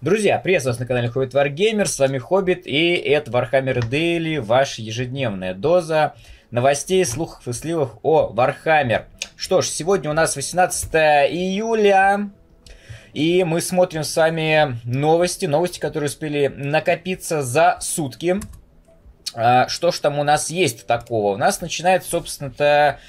Друзья, приветствую вас на канале Хоббит Варгеймер, с вами Хоббит, и это Вархаммер Дейли, ваша ежедневная доза новостей, слухов и сливов о Вархаммер. Что ж, сегодня у нас 18 июля, и мы смотрим с вами новости, новости, которые успели накопиться за сутки. А, что ж там у нас есть такого? У нас начинает, собственно-то,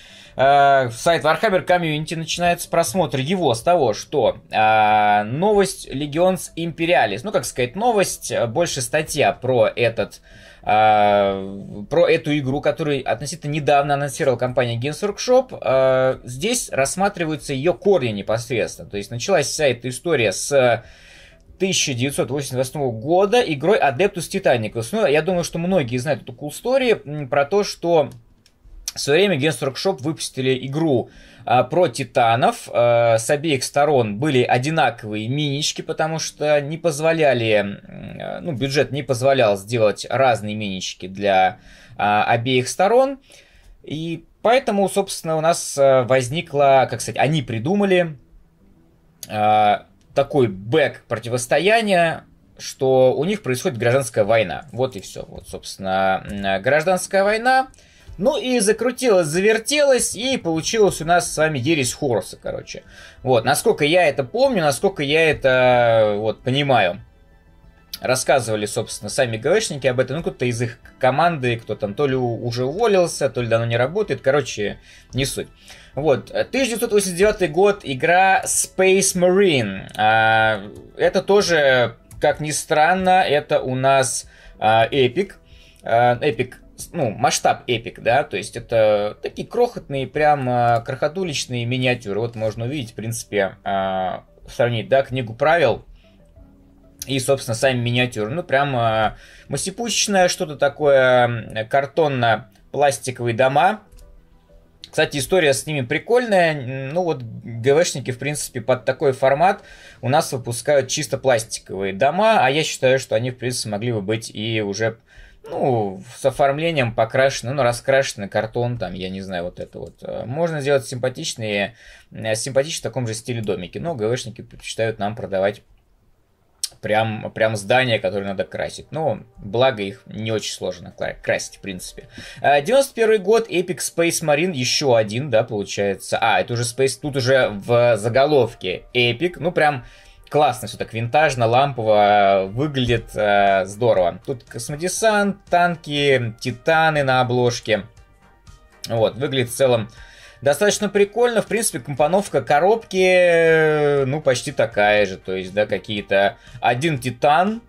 Э, сайт Warhammer Community начинается просмотр его с того, что э, новость Legions Imperialis, ну, как сказать, новость, э, больше статья про этот э, про эту игру, которую относительно недавно анонсировала компания Games Workshop, здесь рассматриваются ее корни непосредственно. То есть началась вся эта история с 1988 года игрой Adeptus Titanicus. Ну, я думаю, что многие знают эту cool story про то, что в свое время Games Workshop выпустили игру а, про титанов. А, с обеих сторон были одинаковые минички, потому что не позволяли, а, ну, бюджет не позволял сделать разные минички для а, обеих сторон. И поэтому, собственно, у нас а, возникла, как сказать, они придумали а, такой бэк противостояния, что у них происходит гражданская война. Вот и все. Вот, собственно, гражданская война. Ну и закрутилось, завертелось, и получилось у нас с вами дерис хорса, короче. Вот, насколько я это помню, насколько я это вот понимаю. Рассказывали, собственно, сами ГВшники об этом. Ну, кто-то из их команды, кто там то ли уже уволился, то ли давно не работает. Короче, не суть. Вот, 1989 год, игра Space Marine. А, это тоже, как ни странно, это у нас а, Epic. А, Epic ну, масштаб эпик, да, то есть это такие крохотные, прям а, крохотуличные миниатюры. Вот можно увидеть, в принципе, а, сравнить, да, книгу правил и, собственно, сами миниатюры. Ну, прям а, массипусечное что-то такое, картонно-пластиковые дома. Кстати, история с ними прикольная. Ну, вот ГВшники, в принципе, под такой формат у нас выпускают чисто пластиковые дома, а я считаю, что они, в принципе, могли бы быть и уже ну, с оформлением покрашены, ну, раскрашенный картон, там, я не знаю, вот это вот. Э, можно сделать симпатичные, э, симпатичные в таком же стиле домики, но ГВшники предпочитают нам продавать прям, прям здание, которое надо красить. Но благо их не очень сложно красить, в принципе. 91 э, год, Epic Space Marine, еще один, да, получается. А, это уже Space, тут уже в заголовке Epic, ну прям классно все так винтажно, лампово, э, выглядит э, здорово. Тут космодесант, танки, титаны на обложке. Вот, выглядит в целом достаточно прикольно. В принципе, компоновка коробки, э, ну, почти такая же. То есть, да, какие-то... Один титан,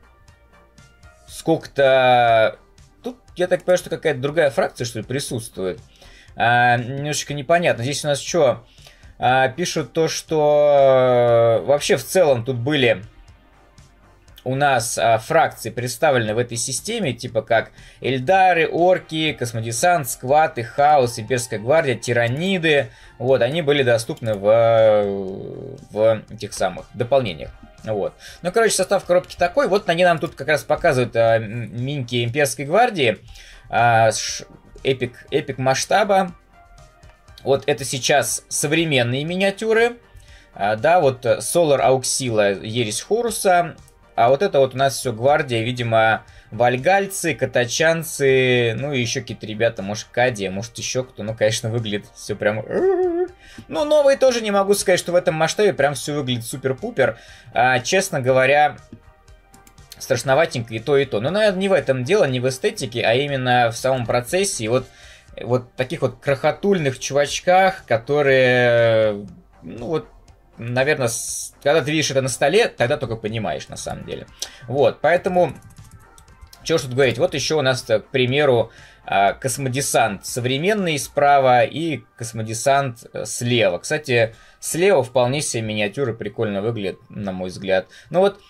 сколько-то... Тут, я так понимаю, что какая-то другая фракция, что ли, присутствует. А, немножечко непонятно. Здесь у нас что? Чё... А, пишут то, что э, вообще в целом тут были у нас а, фракции представлены в этой системе, типа как Эльдары, Орки, Космодесант, Скваты, Хаос, имперская гвардия, Тираниды. Вот, они были доступны в, в этих самых дополнениях. Вот. Ну, короче, состав коробки такой. Вот они нам тут как раз показывают а, миньки Имперской гвардии. А, ш, эпик, эпик масштаба. Вот это сейчас современные миниатюры. А, да, вот э, Solar Auxila Ерис Хоруса. А вот это вот у нас все гвардия, видимо, вальгальцы, катачанцы, ну и еще какие-то ребята, может, Кади, может, еще кто. Ну, конечно, выглядит все прям... Ну, новые тоже не могу сказать, что в этом масштабе прям все выглядит супер-пупер. А, честно говоря, страшноватенько и то, и то. Но, наверное, не в этом дело, не в эстетике, а именно в самом процессе. И вот вот таких вот крохотульных чувачках, которые, ну вот, наверное, когда ты видишь это на столе, тогда только понимаешь на самом деле. Вот, поэтому, что ж тут говорить, вот еще у нас, к примеру, а, космодесант современный справа и космодесант э, слева. Кстати, слева вполне себе миниатюры прикольно выглядят, на мой взгляд. Ну вот,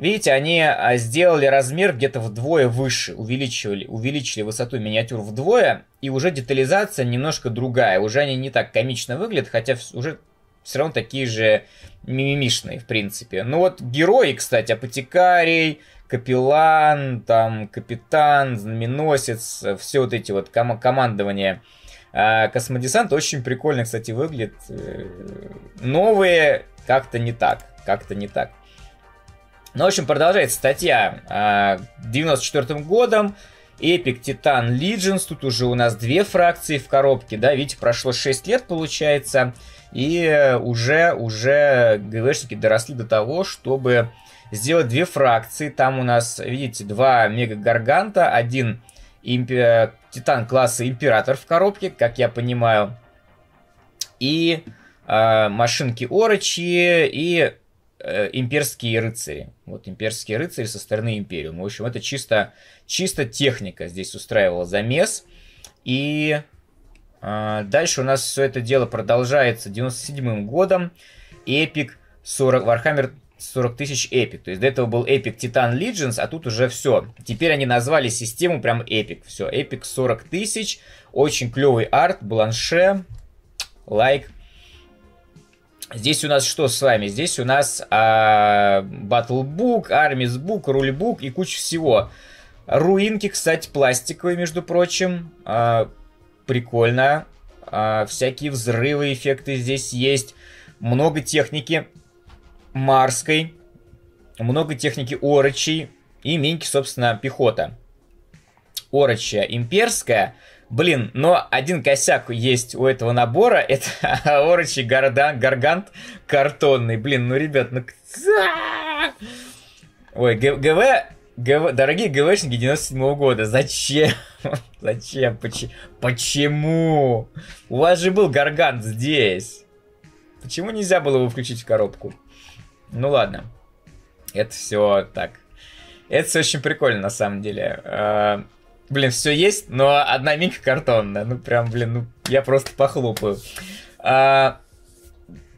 Видите, они а, сделали размер где-то вдвое выше, увеличивали, увеличили высоту миниатюр вдвое, и уже детализация немножко другая. Уже они не так комично выглядят, хотя уже все равно такие же мимимишные, в принципе. Ну вот герои, кстати, апотекарий, капеллан, там, капитан, знаменосец, все вот эти вот ком- командования а космодесант очень прикольно, кстати, выглядит. Э, новые как-то не так. Как-то не так. Ну, в общем, продолжается статья. 94 а, годом Epic Titan Legends. Тут уже у нас две фракции в коробке, да, видите, прошло 6 лет, получается. И уже, уже ГВшники доросли до того, чтобы сделать две фракции. Там у нас, видите, два мега гарганта, один импи... титан класса император в коробке, как я понимаю, и э, машинки Орочи, и Э, имперские рыцари. Вот имперские рыцари со стороны Империума. Ну, в общем, это чисто, чисто техника здесь устраивала замес. И э, дальше у нас все это дело продолжается 97-м годом. Эпик 40, Warhammer 40 тысяч эпик. То есть до этого был эпик Titan Legends, а тут уже все. Теперь они назвали систему прям эпик. Все, эпик 40 тысяч. Очень клевый арт, бланше, лайк. Like Здесь у нас что с вами? Здесь у нас а, батлбук, армисбук, рульбук и куча всего. Руинки, кстати, пластиковые, между прочим. А, прикольно. А, всякие взрывы, эффекты здесь есть. Много техники марской. Много техники орочей. И миньки, собственно, пехота. Орочья имперская – Блин, но один косяк есть у этого набора, это орочий гардан, гаргант картонный. Блин, ну, ребят, ну... Ой, ГВ... ГВ дорогие ГВшники 97 -го года, зачем? зачем? Почему? Почему? У вас же был гаргант здесь. Почему нельзя было его включить в коробку? Ну ладно. Это все так. Это все очень прикольно, на самом деле. А, Блин, все есть, но одна мика картонная. Ну прям, блин, ну я просто похлопаю. А,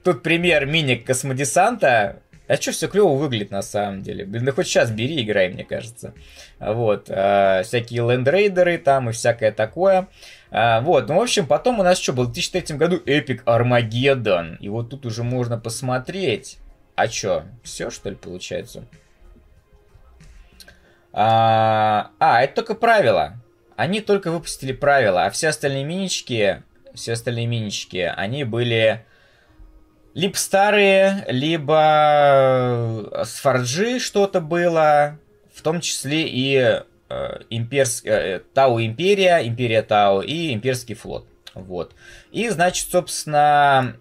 тут пример мини-космодесанта. А что все клево выглядит на самом деле. Блин, да хоть сейчас бери, играй, мне кажется. Вот. А, всякие лендрейдеры там и всякое такое. А, вот. Ну, в общем, потом у нас что был в 2003 году Эпик Армагеддон. И вот тут уже можно посмотреть. А чё, все что ли получается? А, а, это только правила. Они только выпустили правила, а все остальные минички, все остальные минички, они были либо старые, либо э, с Форджи что-то было, в том числе и э, имперс... Э, э, Тау Империя, Империя Тау и Имперский флот. Вот. И, значит, собственно,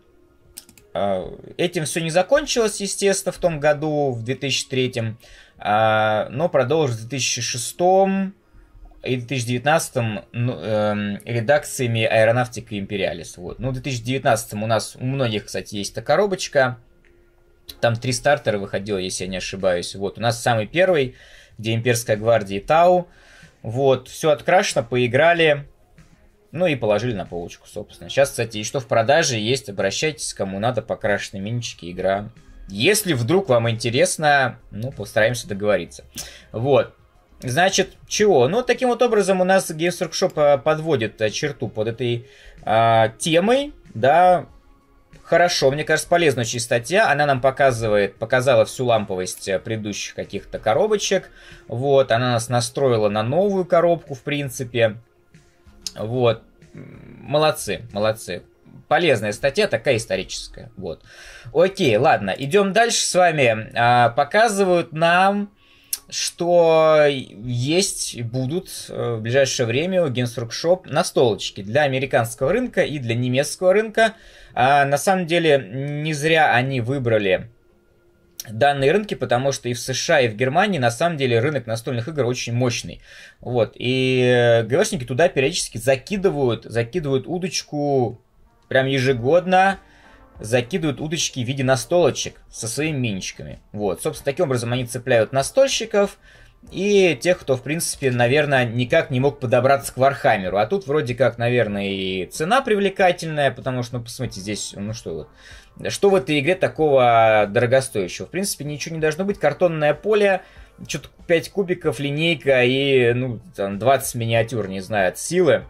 э, этим все не закончилось, естественно, в том году, в 2003 а, но продолжил в 2006 и в 2019 ну, э, редакциями Аэронавтика и Империалис. Вот. Ну, в 2019 у нас у многих, кстати, есть эта коробочка. Там три стартера выходило, если я не ошибаюсь. Вот. У нас самый первый, где Имперская гвардия и Тау. Вот. Все открашено, поиграли. Ну и положили на полочку, собственно. Сейчас, кстати, и что в продаже есть, обращайтесь, кому надо, покрашенные минички, игра если вдруг вам интересно, ну, постараемся договориться. Вот. Значит, чего? Ну, таким вот образом у нас Games Workshop э, подводит э, черту под этой э, темой, да. Хорошо, мне кажется, полезная очень статья. Она нам показывает, показала всю ламповость э, предыдущих каких-то коробочек. Вот, она нас настроила на новую коробку, в принципе. Вот, молодцы, молодцы полезная статья, такая историческая. Вот. Окей, ладно, идем дальше с вами. А, показывают нам что есть будут э, в ближайшее время у Генсрукшоп настолочки для американского рынка и для немецкого рынка. А на самом деле не зря они выбрали данные рынки, потому что и в США, и в Германии на самом деле рынок настольных игр очень мощный. Вот. И э, ГВшники туда периодически закидывают, закидывают удочку прям ежегодно закидывают удочки в виде настолочек со своими минчиками. Вот, собственно, таким образом они цепляют настольщиков и тех, кто, в принципе, наверное, никак не мог подобраться к Вархаммеру. А тут вроде как, наверное, и цена привлекательная, потому что, ну, посмотрите, здесь, ну что вот, что в этой игре такого дорогостоящего? В принципе, ничего не должно быть, картонное поле, что-то 5 кубиков, линейка и, ну, там, 20 миниатюр, не знаю, от силы.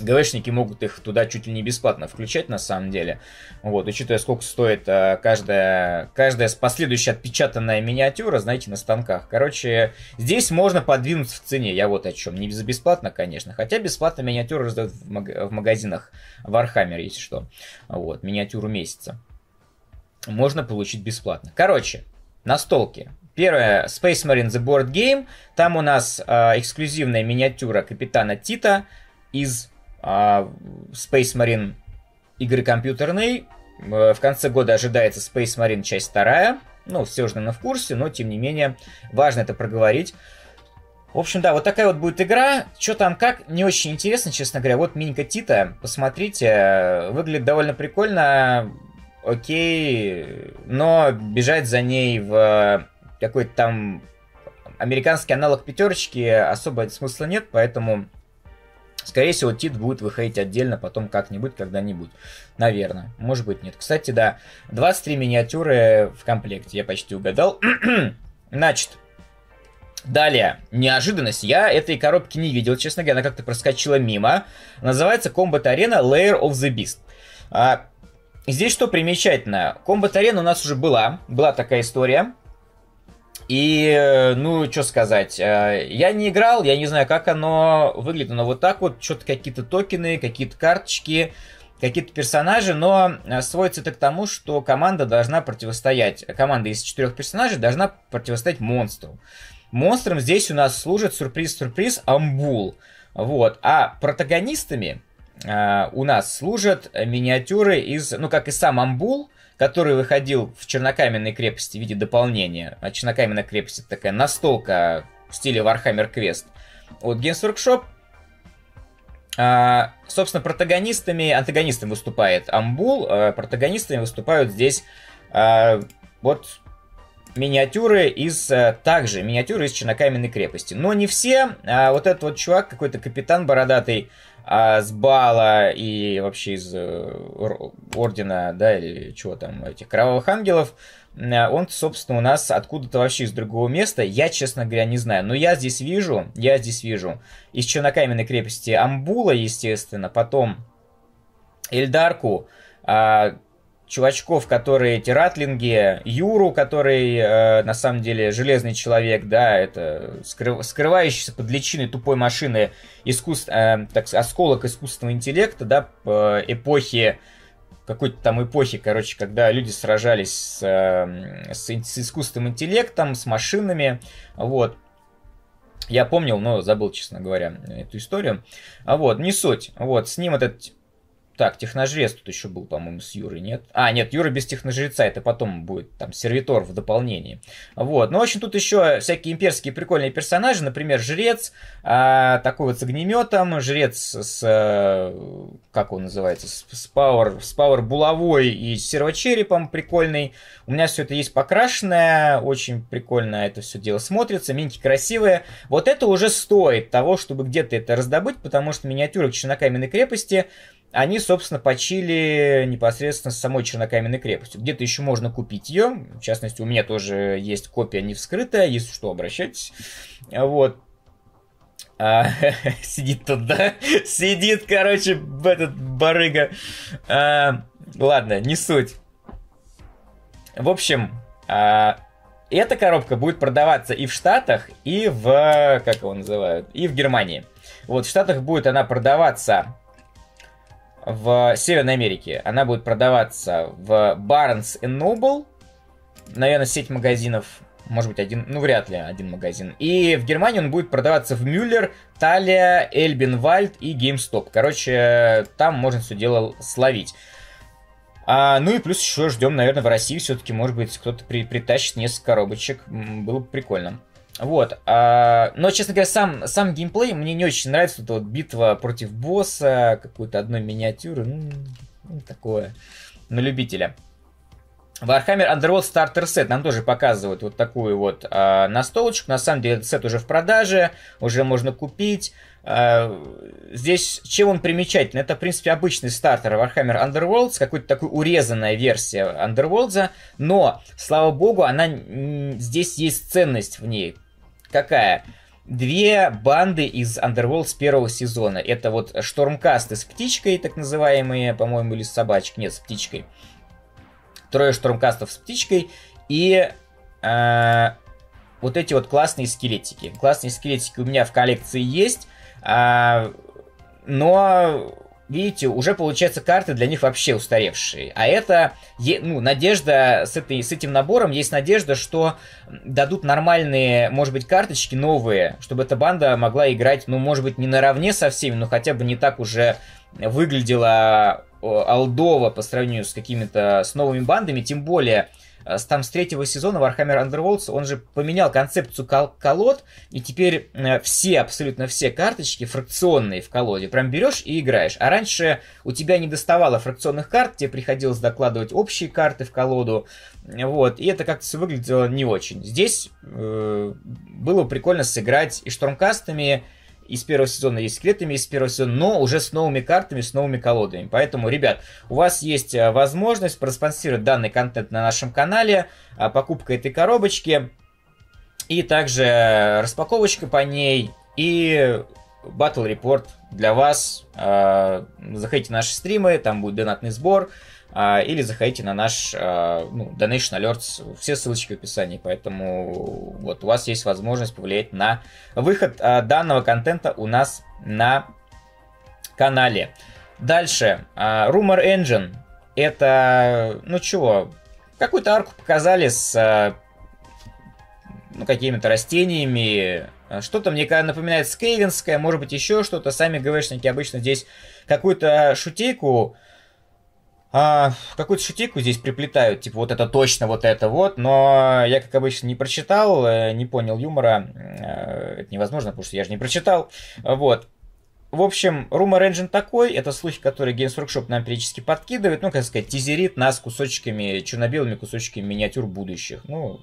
ГВшники могут их туда чуть ли не бесплатно включать, на самом деле. Вот, учитывая, сколько стоит э, каждая, каждая последующая отпечатанная миниатюра, знаете, на станках. Короче, здесь можно подвинуть в цене, я вот о чем. Не за бесплатно, конечно, хотя бесплатно миниатюры раздают в, маг в магазинах Warhammer, если что. Вот, миниатюру месяца. Можно получить бесплатно. Короче, настолки. Первое, Space Marine The Board Game. Там у нас э, эксклюзивная миниатюра Капитана Тита из а Space Marine игры компьютерной. Э, в конце года ожидается Space Marine часть вторая. Ну, все же, наверное, в курсе, но, тем не менее, важно это проговорить. В общем, да, вот такая вот будет игра. Что там как, не очень интересно, честно говоря. Вот минька Тита, посмотрите, э, выглядит довольно прикольно, окей, но бежать за ней в э, какой-то там американский аналог пятерочки особо смысла нет, поэтому Скорее всего, Тит будет выходить отдельно потом как-нибудь, когда-нибудь. Наверное. Может быть, нет. Кстати, да, 23 миниатюры в комплекте. Я почти угадал. Значит, Далее, неожиданность. Я этой коробки не видел, честно говоря, она как-то проскочила мимо. Называется Combat Arena Layer of the Beast. А, здесь что примечательно? Combat Arena у нас уже была, была такая история. И, э, ну, что сказать, э, я не играл, я не знаю, как оно выглядит, но вот так вот, что-то какие-то токены, какие-то карточки, какие-то персонажи, но э, сводится это к тому, что команда должна противостоять, команда из четырех персонажей должна противостоять монстру. Монстром здесь у нас служит, сюрприз-сюрприз, Амбул. Вот, а протагонистами у нас служат миниатюры из, ну, как и сам Амбул, который выходил в чернокаменной крепости в виде дополнения. А чернокаменная крепость это такая настолка в стиле Warhammer Quest. Вот Games Workshop а, собственно, протагонистами, антагонистами выступает Амбул, а протагонистами выступают здесь а, вот миниатюры из а, также миниатюры из Чернокаменной крепости. Но не все. А вот этот вот чувак, какой-то капитан бородатый, а с Бала и вообще из э, Ордена, да, или чего там, этих Кровавых Ангелов, э, он, собственно, у нас откуда-то вообще из другого места. Я, честно говоря, не знаю. Но я здесь вижу, я здесь вижу из Чернокаменной крепости Амбула, естественно, потом Эльдарку, а, чувачков, которые эти ратлинги, Юру, который э, на самом деле железный человек, да, это скрыв, скрывающийся под личиной тупой машины искус, э, так, осколок искусственного интеллекта, да, эпохи какой-то там эпохи, короче, когда люди сражались с, э, с, с искусственным интеллектом, с машинами, вот. Я помнил, но забыл, честно говоря, эту историю. А вот, не суть. Вот, с ним этот так, техножрец тут еще был, по-моему, с Юрой, нет? А, нет, Юра без техножреца, это потом будет там сервитор в дополнении. Вот, ну, в общем, тут еще всякие имперские прикольные персонажи, например, жрец, а, такой вот с огнеметом, жрец с, а, как он называется, с, с, пауэр, с пауэр булавой и сервочерепом прикольный. У меня все это есть покрашенное, очень прикольно это все дело смотрится, минки красивые. Вот это уже стоит того, чтобы где-то это раздобыть, потому что миниатюры к Чернокаменной крепости они, собственно, почили непосредственно с самой Чернокаменной крепостью. Где-то еще можно купить ее. В частности, у меня тоже есть копия не вскрытая, если что, обращайтесь. Вот. А, сидит тут, да? Сидит, короче, этот барыга. А, ладно, не суть. В общем, а, эта коробка будет продаваться и в Штатах, и в... Как его называют? И в Германии. Вот, в Штатах будет она продаваться в Северной Америке. Она будет продаваться в Barnes Noble, наверное, сеть магазинов, может быть, один, ну, вряд ли один магазин. И в Германии он будет продаваться в Мюллер, Талия, Эльбинвальд и GameStop. Короче, там можно все дело словить. А, ну и плюс еще ждем, наверное, в России все-таки, может быть, кто-то при, притащит несколько коробочек. Было бы прикольно. Вот. А, но, честно говоря, сам, сам геймплей мне не очень нравится. Вот, вот битва против босса, какой-то одной миниатюры. Ну, ну, такое. На любителя. Warhammer Underworld Starter Set нам тоже показывают вот такую вот э, настолочку. На самом деле этот сет уже в продаже, уже можно купить. Э, здесь чем он примечателен? Это, в принципе, обычный стартер Warhammer Underworld, какой-то такой урезанная версия Underworld, но, слава богу, она здесь есть ценность в ней. Какая? Две банды из Underworld с первого сезона. Это вот штормкасты с птичкой, так называемые, по-моему, или с собачкой. Нет, с птичкой. Трое штормкастов с птичкой. И э, вот эти вот классные скелетики. Классные скелетики у меня в коллекции есть. Э, но видите, уже получается карты для них вообще устаревшие. А это, ну, надежда с, этой, с этим набором, есть надежда, что дадут нормальные, может быть, карточки новые, чтобы эта банда могла играть, ну, может быть, не наравне со всеми, но хотя бы не так уже выглядела э, Алдова по сравнению с какими-то с новыми бандами, тем более а там с третьего сезона Warhammer Underworlds, он же поменял концепцию кол колод, и теперь э, все, абсолютно все карточки фракционные в колоде. Прям берешь и играешь. А раньше у тебя не доставало фракционных карт, тебе приходилось докладывать общие карты в колоду. Вот, и это как-то все выглядело не очень. Здесь э, было прикольно сыграть и штормкастами, из первого сезона есть секретами из первого сезона, но уже с новыми картами, с новыми колодами. Поэтому, ребят, у вас есть а, возможность проспонсировать данный контент на нашем канале, а, покупка этой коробочки, и также а, распаковочка по ней, и батл репорт для вас. Заходите на наши стримы, там будет донатный сбор. А, или заходите на наш а, ну, Donation Alerts, все ссылочки в описании, поэтому вот у вас есть возможность повлиять на выход а, данного контента у нас на канале. Дальше, Rumor Engine, это, ну чего, какую-то арку показали с ну, какими-то растениями, что-то мне напоминает скейвенское может быть еще что-то, сами ГВшники обычно здесь какую-то шутейку а, какую-то шутику здесь приплетают, типа вот это точно, вот это вот, но я, как обычно, не прочитал, э, не понял юмора, э, это невозможно, потому что я же не прочитал, вот. В общем, Rumor Engine такой, это слухи, которые Games Workshop нам периодически подкидывает, ну, как сказать, тизерит нас кусочками, черно-белыми кусочками миниатюр будущих. Ну,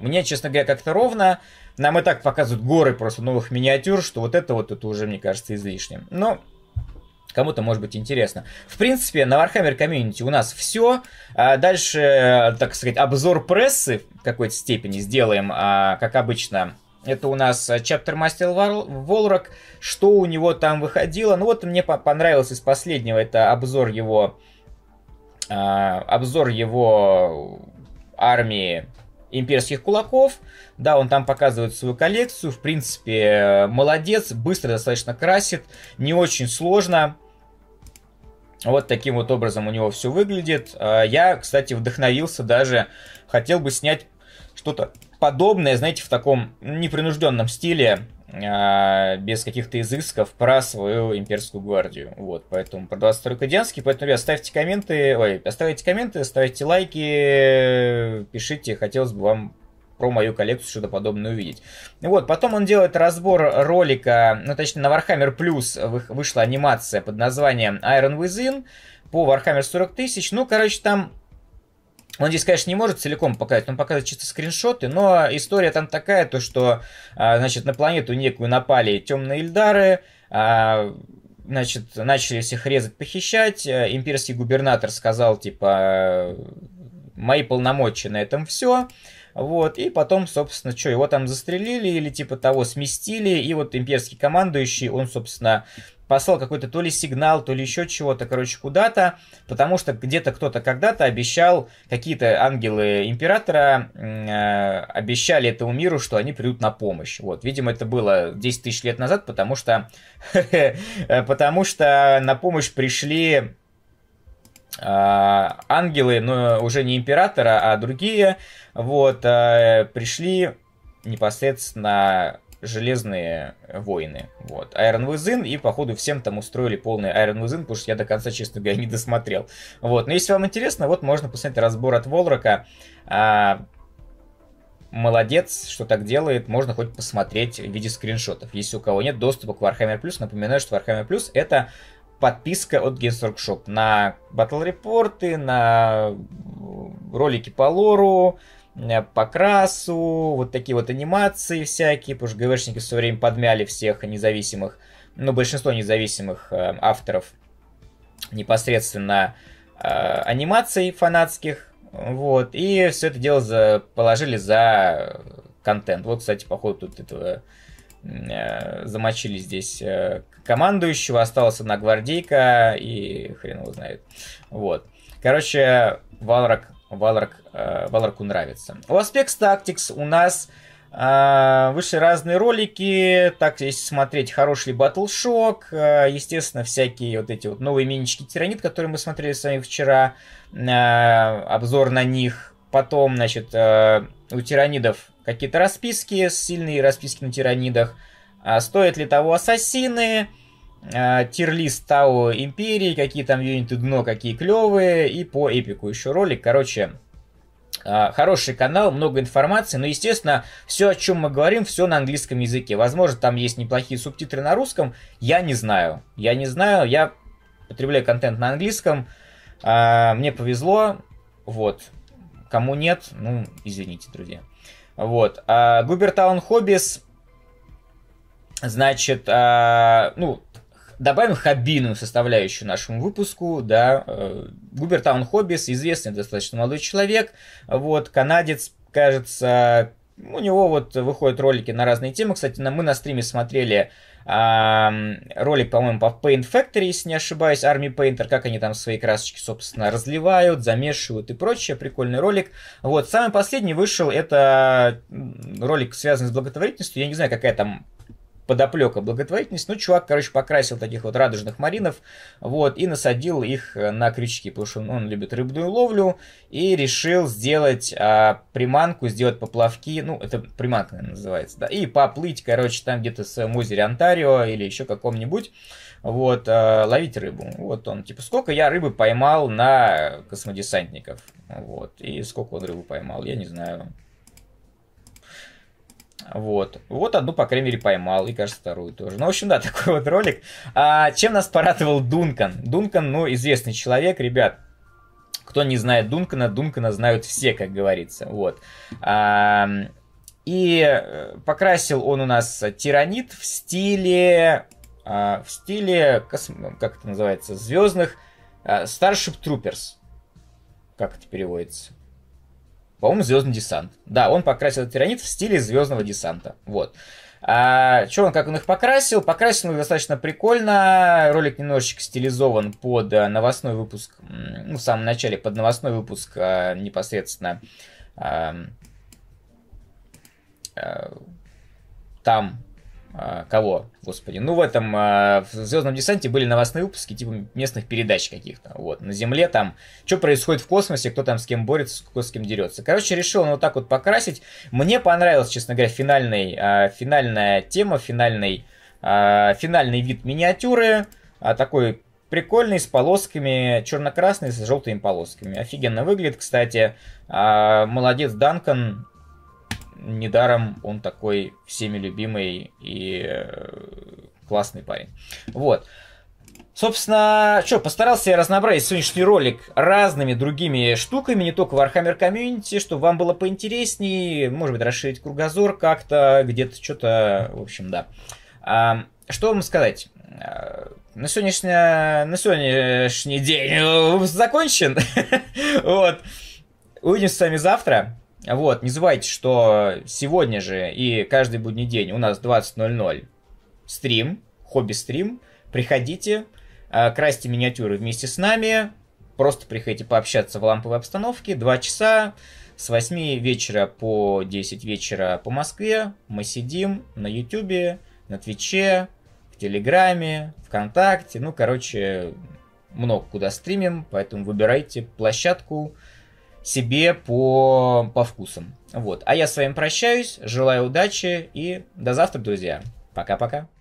мне, честно говоря, как-то ровно. Нам и так показывают горы просто новых миниатюр, что вот это вот, это уже, мне кажется, излишним. Но кому-то может быть интересно. В принципе, на Warhammer Community у нас все. А дальше, так сказать, обзор прессы в какой-то степени сделаем, а, как обычно. Это у нас Chapter Master Волрок. Что у него там выходило? Ну вот мне понравилось из последнего. Это обзор его... А, обзор его армии имперских кулаков. Да, он там показывает свою коллекцию. В принципе, молодец, быстро достаточно красит, не очень сложно. Вот таким вот образом у него все выглядит. А, я, кстати, вдохновился даже, хотел бы снять что-то подобное, знаете, в таком непринужденном стиле, а, без каких-то изысков про свою имперскую гвардию. Вот, поэтому про 22 Кадянский. Поэтому, ребят, ставьте комменты, ой, оставляйте комменты, ставьте лайки, пишите, хотелось бы вам про мою коллекцию что-то подобное увидеть. Вот, потом он делает разбор ролика, ну точнее на Warhammer Plus вышла анимация под названием Iron Within по Warhammer 40 тысяч. Ну, короче, там он здесь, конечно, не может целиком показать, он показывает чисто скриншоты, но история там такая, то что, а, значит, на планету некую напали темные эльдары, а, значит, начали всех резать, похищать, э, имперский губернатор сказал, типа, мои полномочия на этом все, вот, и потом, собственно, что, его там застрелили или типа того сместили, и вот имперский командующий, он, собственно, послал какой-то то ли сигнал, то ли еще чего-то, короче, куда-то, потому что где-то кто-то когда-то обещал, какие-то ангелы императора э, обещали этому миру, что они придут на помощь. Вот, видимо, это было 10 тысяч лет назад, потому что, э, потому что на помощь пришли а, ангелы, но уже не императора, а другие, вот, э, пришли непосредственно Железные войны. Вот. Iron Within, и, походу, всем там устроили полный Iron Within, потому что я до конца, честно говоря, не досмотрел. Вот. Но если вам интересно, вот можно посмотреть разбор от Волрока. А, молодец, что так делает, можно хоть посмотреть в виде скриншотов. Если у кого нет доступа к Warhammer Plus, напоминаю, что Warhammer Plus это подписка от Games Workshop на батл репорты, на ролики по лору, э, по красу, вот такие вот анимации всякие, потому что ГВшники все время подмяли всех независимых, ну, большинство независимых э, авторов непосредственно э, анимаций фанатских, вот, и все это дело за, положили за э, контент. Вот, кстати, походу тут этого Э, замочили здесь э, командующего, осталась одна гвардейка и хрен его знает. Вот. Короче, Валрак, Валрак, э, Валраку нравится. У Aspects Tactics у нас вышли разные ролики, так, если смотреть, хороший Battle Shock, естественно, всякие вот эти вот новые минички Тиранит, которые мы смотрели с вами вчера, обзор на них, Потом, значит, э, у тиранидов какие-то расписки, сильные расписки на тиранидах. А Стоят ли того ассасины? Э, Тирлист Тау Империи, какие там юниты дно, какие клевые. И по эпику еще ролик. Короче, э, хороший канал, много информации, но, естественно, все, о чем мы говорим, все на английском языке. Возможно, там есть неплохие субтитры на русском, я не знаю. Я не знаю, я потребляю контент на английском, а, мне повезло, вот. Кому нет, ну, извините, друзья. Вот. А, Губертаун Хоббис, значит, а, ну, добавим хоббийную составляющую нашему выпуску, да, э, Губертаун Хоббис, известный достаточно молодой человек, вот, канадец, кажется, у него вот выходят ролики на разные темы, кстати, мы на стриме смотрели ролик, по-моему, по Paint Factory, если не ошибаюсь, Army Painter, как они там свои красочки, собственно, разливают, замешивают и прочее. Прикольный ролик. Вот, самый последний вышел, это ролик, связанный с благотворительностью. Я не знаю, какая там подоплека благотворительность. Ну, чувак, короче, покрасил таких вот радужных маринов, вот, и насадил их э, на крючки, потому что он, любит рыбную ловлю, и решил сделать а, приманку, сделать поплавки, ну, это приманка наверное, называется, да, и поплыть, короче, там где-то в своем озере Онтарио или еще каком-нибудь, вот, а, ловить рыбу. Вот он, типа, сколько я рыбы поймал на э, космодесантников, вот, и сколько он рыбу поймал, я не знаю, вот. Вот одну, по крайней мере, поймал, и, кажется, вторую тоже. Ну, в общем, да, такой вот ролик. А, чем нас порадовал Дункан? Дункан, ну, известный человек, ребят. Кто не знает Дункана, Дункана знают все, как говорится. Вот. А, и э, покрасил он у нас тиранит в стиле... А, в стиле, как это называется, звездных... А, Starship Troopers. Как это переводится? По-моему, Звездный десант. Да, он покрасил этот тиранит в стиле Звездного десанта. Вот. А что он, как он их покрасил? Покрасил их достаточно прикольно. Ролик немножечко стилизован под э, новостной выпуск, ну, в самом начале, под новостной выпуск а, непосредственно. А, а, там а, кого, господи, ну в этом, а, в «Звездном десанте» были новостные выпуски типа местных передач каких-то, вот, на Земле там, что происходит в космосе, кто там с кем борется, кто с кем дерется. Короче, решил он вот так вот покрасить. Мне понравилась, честно говоря, финальный, а, финальная тема, финальный, финальный вид миниатюры, такой прикольный, с полосками, черно-красный, с желтыми полосками. Офигенно выглядит, кстати. молодец, Данкан, недаром он такой всеми любимый и э, классный парень. Вот. Собственно, что, постарался я разнообразить сегодняшний ролик разными другими штуками, не только в Warhammer Community, чтобы вам было поинтереснее, может быть, расширить кругозор как-то, где-то что-то, в общем, да. А, что вам сказать? А, на сегодняшний, на сегодняшний день закончен. вот. Увидимся с вами завтра. Вот, не забывайте, что сегодня же и каждый будний день у нас 20.00 стрим, хобби-стрим. Приходите, э, красьте миниатюры вместе с нами, просто приходите пообщаться в ламповой обстановке. Два часа с 8 вечера по 10 вечера по Москве мы сидим на Ютубе, на Твиче, в Телеграме, ВКонтакте. Ну, короче, много куда стримим, поэтому выбирайте площадку, себе по, по вкусам. Вот. А я с вами прощаюсь, желаю удачи и до завтра, друзья. Пока-пока.